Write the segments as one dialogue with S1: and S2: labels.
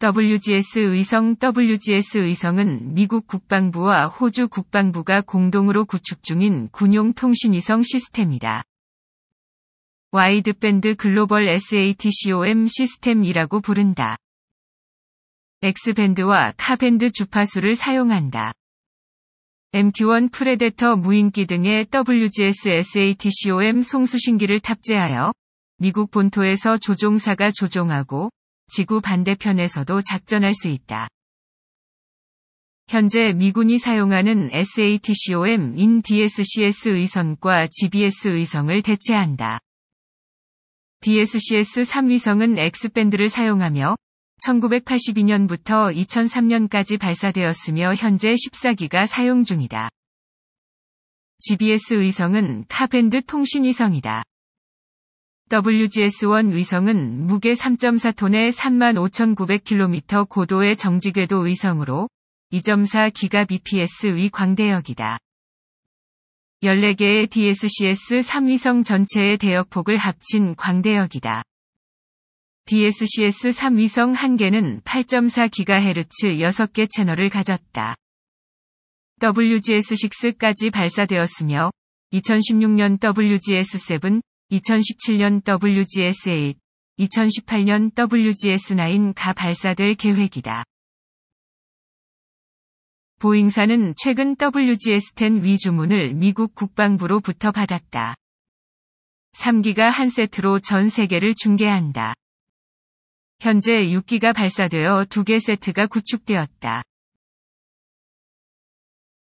S1: WGS 의성 WGS 의성은 미국 국방부와 호주 국방부가 공동으로 구축 중인 군용 통신위성 시스템이다. 와이드밴드 글로벌 SATCOM 시스템이라고 부른다. X밴드와 카밴드 주파수를 사용한다. MQ-1 프레데터 무인기 등의 WGS SATCOM 송수신기를 탑재하여 미국 본토에서 조종사가 조종하고 지구 반대편에서도 작전할 수 있다. 현재 미군이 사용하는 SATCOM in DSCS 의성과 GBS 의성을 대체한다. DSCS 3위성은 X밴드를 사용하며 1982년부터 2003년까지 발사되었으며 현재 14기가 사용 중이다. GBS 의성은 카밴드 통신 위성이다. WGS-1 위성은 무게 3.4톤의 35,900km 고도의 정지궤도 위성으로 2.4 기가bps 위 광대역이다. 14개의 DSCS 3위성 전체의 대역폭을 합친 광대역이다. DSCS 3위성 1개는 8.4GHz 6개 채널을 가졌다. WGS-6까지 발사되었으며 2016년 WGS-7, 2017년 WGS8, 2018년 WGS9가 발사될 계획이다. 보잉사는 최근 WGS-10 위주문을 미국 국방부로부터 받았다. 3기가 한 세트로 전 세계를 중계한다. 현재 6기가 발사되어 2개 세트가 구축되었다.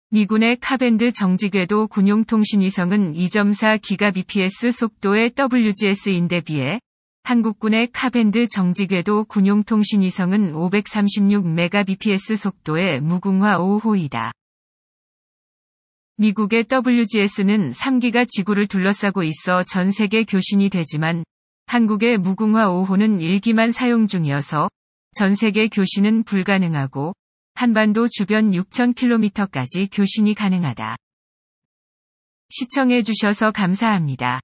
S1: 미군의 카밴드 정지궤도 군용통신위성은 2.4 기가bps 속도의 WGS인데 비해 한국군의 카밴드 정지궤도 군용통신위성은 536 m b p s 속도의 무궁화 5호이다. 미국의 WGS는 3기가 지구를 둘러싸고 있어 전 세계 교신이 되지만 한국의 무궁화 5호는 1기만 사용 중이어서 전 세계 교신은 불가능하고 한반도 주변 6,000km까지 교신이 가능하다. 시청해주셔서 감사합니다.